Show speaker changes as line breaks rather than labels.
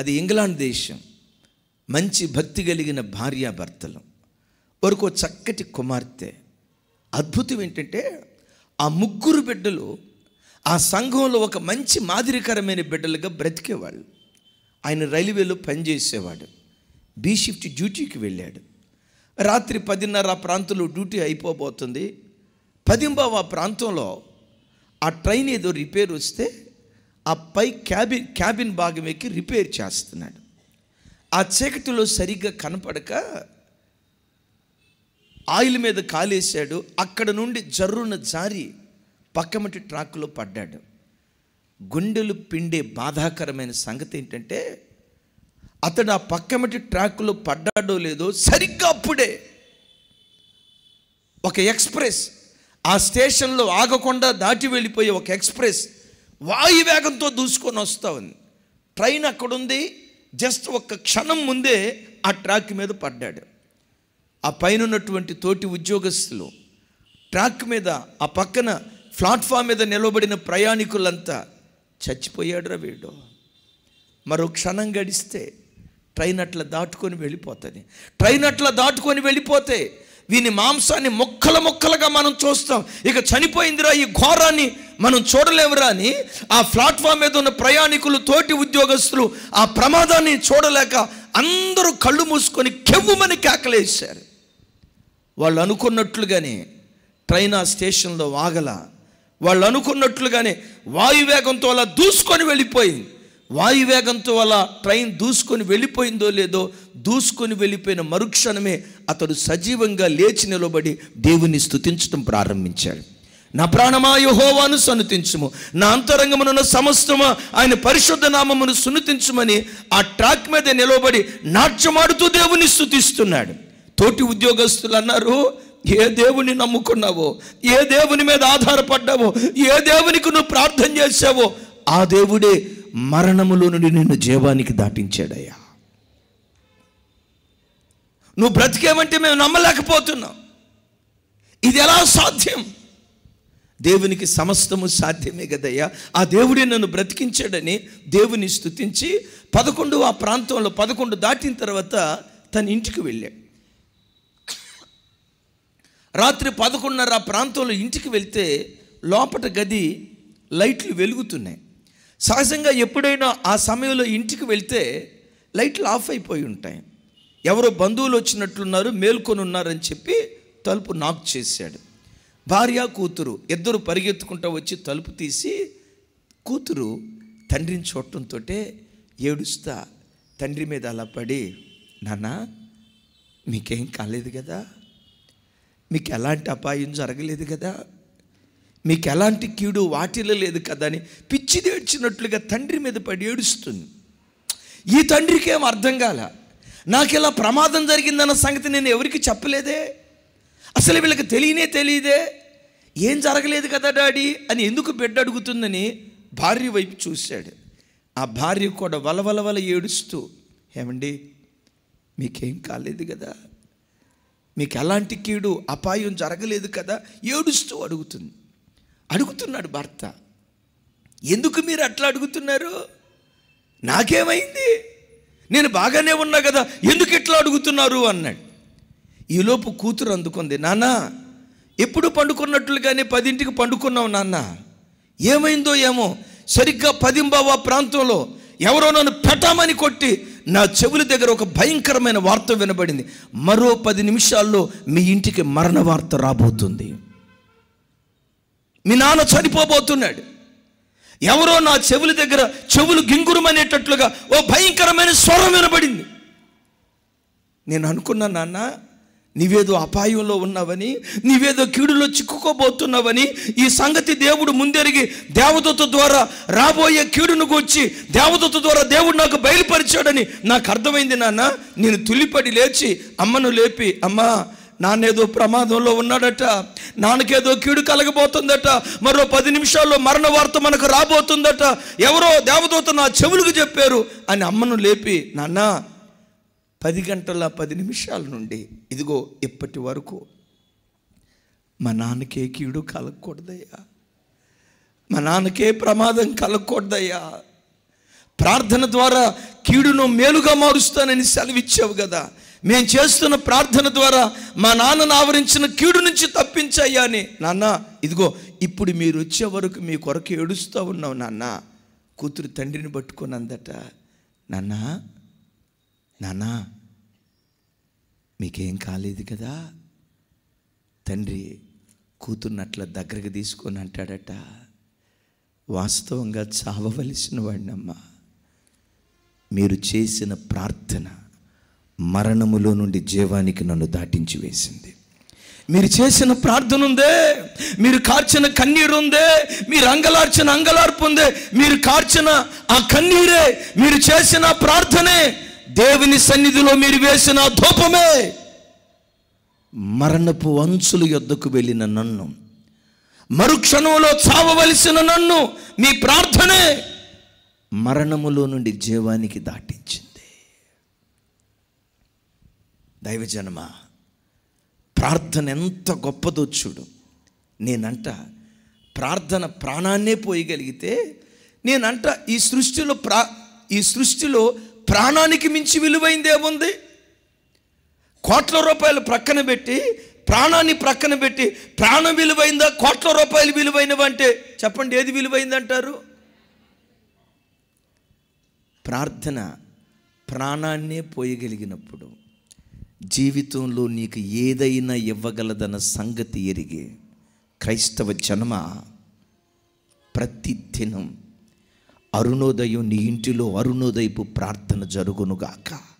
అది ఇంగ్లాండ్ దేశం మంచి భక్తి కలిగిన భార్యాభర్తలు వరకు చక్కటి కుమార్తె అద్భుతం ఏంటంటే ఆ ముగ్గురు బిడ్డలు ఆ సంఘంలో ఒక మంచి మాదిరికరమైన బిడ్డలుగా బ్రతికేవాళ్ళు ఆయన రైల్వేలో పనిచేసేవాడు బీ షిఫ్ట్ డ్యూటీకి వెళ్ళాడు రాత్రి పదిన్నర ఆ ప్రాంతంలో డ్యూటీ అయిపోబోతుంది పదింబావ ఆ ప్రాంతంలో ఆ ట్రైన్ ఏదో రిపేర్ వస్తే ఆ పై క్యాబిన్ క్యాబిన్ భాగం ఎక్కి రిపేర్ చేస్తున్నాడు ఆ చీకటిలో సరిగ్గా కనపడక ఆయిల్ మీద కాలేశాడు అక్కడ నుండి జర్రున జారి పక్కమటి ట్రాక్లో పడ్డాడు గుండెలు పిండే బాధాకరమైన సంగతి ఏంటంటే అతడు ఆ పక్కమటి ట్రాక్లో పడ్డాడో లేదో సరిగ్గా అప్పుడే ఒక ఎక్స్ప్రెస్ ఆ స్టేషన్లో ఆగకుండా దాటి వెళ్ళిపోయే ఒక ఎక్స్ప్రెస్ వాయువేగంతో దూసుకొని వస్తూ ఉంది ట్రైన్ అక్కడుంది జస్ట్ ఒక్క క్షణం ముందే ఆ ట్రాక్ మీద పడ్డాడు ఆ పైన ఉన్నటువంటి తోటి ఉద్యోగస్తులు ట్రాక్ మీద ఆ పక్కన ప్లాట్ఫామ్ మీద నిలబడిన ప్రయాణికులంతా చచ్చిపోయాడురా వీడు మరో క్షణం గడిస్తే ట్రైన్ అట్లా దాటుకొని వెళ్ళిపోతుంది ట్రైన్ అట్లా దాటుకొని వెళ్ళిపోతే వీని మాంసాన్ని ముక్కల ముక్కలుగా మనం చూస్తాం ఇక చనిపోయిందిరా ఈ ఘోరాన్ని మనం చూడలేమురా అని ఆ ప్లాట్ఫామ్ మీద ఉన్న ప్రయాణికులు తోటి ఉద్యోగస్తులు ఆ ప్రమాదాన్ని చూడలేక అందరూ కళ్ళు మూసుకొని కెవ్వుమని కేకలేశారు వాళ్ళు అనుకున్నట్లుగానే ట్రైన్ ఆ స్టేషన్లో వాగల వాళ్ళు అనుకున్నట్లుగానే వాయువేగంతో అలా దూసుకొని వెళ్ళిపోయింది వాయువేగంతో వల్ల ట్రైన్ దూసుకొని వెళ్ళిపోయిందో లేదో దూసుకొని వెళ్ళిపోయిన మరుక్షణమే అతడు సజీవంగా లేచి నిలబడి దేవుని స్థుతించటం ప్రారంభించాడు నా ప్రాణమా యహోవాను సునుతించుము నా అంతరంగమునున్న సమస్తము ఆయన పరిశుద్ధ నామమును సున్నితించుమని ఆ ట్రాక్ మీద నిలబడి నాట్యమాడుతూ దేవుని స్థుతిస్తున్నాడు తోటి ఉద్యోగస్తులు అన్నారు ఏ దేవుని నమ్ముకున్నావో ఏ దేవుని మీద ఆధారపడ్డావో ఏ దేవునికి నువ్వు ప్రార్థన చేసావో ఆ దేవుడే మరణములో నుండి నిన్ను జీవానికి దాటించాడయ్యా నువ్వు బ్రతికేమంటే మేము నమ్మలేకపోతున్నాం ఇది ఎలా సాధ్యం దేవునికి సమస్తము సాధ్యమే కదయ్యా ఆ దేవుడే నన్ను బ్రతికించాడని దేవుని స్థుతించి పదకొండు ఆ ప్రాంతంలో పదకొండు దాటిన తర్వాత తన ఇంటికి వెళ్ళాడు రాత్రి పదకొండున్నర ఆ ప్రాంతంలో ఇంటికి వెళ్తే లోపట గది లైట్లు వెలుగుతున్నాయి సహజంగా ఎప్పుడైనా ఆ సమయంలో ఇంటికి వెళ్తే లైట్లు ఆఫ్ అయిపోయి ఉంటాయి ఎవరో బంధువులు వచ్చినట్లున్నారు మేల్కొని ఉన్నారని చెప్పి తలుపు నాక్ చేశాడు భార్య కూతురు ఇద్దరు పరిగెత్తుకుంటూ వచ్చి తలుపు తీసి కూతురు తండ్రిని చూడటంతో ఏడుస్తా తండ్రి మీద అలా పడి నాన్న మీకేం కాలేదు కదా మీకు ఎలాంటి అపాయం జరగలేదు కదా మీకు ఎలాంటి కీడు వాటిలో లేదు కదా అని పిచ్చి ఏడ్చినట్లుగా తండ్రి మీద పడి ఏడుస్తుంది ఈ తండ్రికి ఏం అర్థం కాల నాకు ఇలా ప్రమాదం జరిగిందన్న సంగతి నేను ఎవరికి చెప్పలేదే అసలు వీళ్ళకి తెలియనే తెలియదే ఏం జరగలేదు కదా డాడీ అని ఎందుకు బిడ్డ అడుగుతుందని భార్య వైపు చూశాడు ఆ భార్య కూడా వలవలవల ఏడుస్తూ ఏమండి మీకేం కాలేదు కదా మీకు ఎలాంటి కీడు అపాయం జరగలేదు కదా ఏడుస్తూ అడుగుతుంది అడుగుతున్నాడు భర్త ఎందుకు మీరు అట్లా అడుగుతున్నారు నాకేమైంది నేను బాగానే ఉన్నా కదా ఎందుకు ఇట్లా అడుగుతున్నారు అన్నాడు ఈలోపు కూతురు అందుకుంది నాన్న ఎప్పుడు పండుకున్నట్లుగానే పదింటికి పండుకున్నావు నాన్న ఏమైందో ఏమో సరిగ్గా పదింబావ ప్రాంతంలో ఎవరో నన్ను పెట్టామని కొట్టి నా చెవుల దగ్గర ఒక భయంకరమైన వార్త వినబడింది మరో పది నిమిషాల్లో మీ ఇంటికి మరణ వార్త రాబోతుంది మీ నాన్న చనిపోబోతున్నాడు ఎవరో నా చెవుల దగ్గర చెవులు గింగురమనేటట్లుగా ఓ భయంకరమైన స్వరం వినబడింది నేను అనుకున్నా నాన్న నీవేదో అపాయంలో ఉన్నావని నీవేదో కీడులో చిక్కుకోబోతున్నావని ఈ సంగతి దేవుడు ముందెరిగి దేవదత్త ద్వారా రాబోయే కీడును గూర్చి దేవదత్త ద్వారా దేవుడు నాకు బయలుపరిచాడని నాకు అర్థమైంది నాన్న నేను తులిపడి లేచి అమ్మను లేపి అమ్మా నాన్నేదో ప్రమాదంలో ఉన్నాడట నాన్నకేదో కీడు కలగబోతుందట మరో పది నిమిషాల్లో మరణ వార్త మనకు రాబోతుందట ఎవరో దేవదూత నా చెవులకు చెప్పారు అని అమ్మను లేపి నాన్న పది గంటల పది నిమిషాల నుండి ఇదిగో ఇప్పటి వరకు మా నాన్నకే కీడు కలగకూడదయ్యా మా నాన్నకే ప్రమాదం కలగకూడదయ్యా ప్రార్థన ద్వారా కీడును మేలుగా మారుస్తానని సెలవిచ్చావు కదా మేము చేస్తున్న ప్రార్థన ద్వారా మా నాన్నను ఆవరించిన కీడు నుంచి తప్పించాయా అని నాన్న ఇదిగో ఇప్పుడు మీరు వచ్చే వరకు మీ కొరకు ఏడుస్తూ ఉన్నావు నాన్న కూతురు తండ్రిని పట్టుకున్నందట నాన్న నాన్న మీకేం కాలేదు కదా తండ్రి కూతుర్నట్ల దగ్గరకు తీసుకొని అంటాడట వాస్తవంగా చావవలసిన వాడినమ్మా మీరు చేసిన ప్రార్థన మరణములో నుండి జీవానికి నన్ను దాటించి వేసింది మీరు చేసిన ప్రార్థన ఉందే మీరు కార్చిన కన్నీరు ఉందే మీరు అంగలార్చిన అంగలార్పు ఉందే మీరు కార్చిన ఆ కన్నీరే మీరు చేసిన ప్రార్థనే దేవుని సన్నిధిలో మీరు వేసిన ధూపమే మరణపు అంచులు యొద్దకు వెళ్ళిన నన్ను మరుక్షణంలో చావవలసిన నన్ను మీ ప్రార్థనే మరణములో నుండి జీవానికి దాటించి దైవజనమ ప్రార్థన ఎంత గొప్పదో చూడు నేనంట ప్రార్థన ప్రాణాన్నే పోయగలిగితే నేనంట ఈ సృష్టిలో ప్రా ఈ సృష్టిలో ప్రాణానికి మించి విలువైందేముంది కోట్ల రూపాయలు ప్రక్కన పెట్టి ప్రాణాన్ని ప్రక్కన పెట్టి ప్రాణం విలువైందా కోట్ల రూపాయలు విలువైనవంటే చెప్పండి ఏది విలువైందంటారు ప్రార్థన ప్రాణాన్నే పోయగలిగినప్పుడు జీవితంలో నీకు ఏదైనా ఇవ్వగలదన్న సంగతి ఎరిగి క్రైస్తవ ప్రతి ప్రతిదినం అరుణోదయం నీ ఇంటిలో అరుణోదయపు ప్రార్థన జరుగునుగాక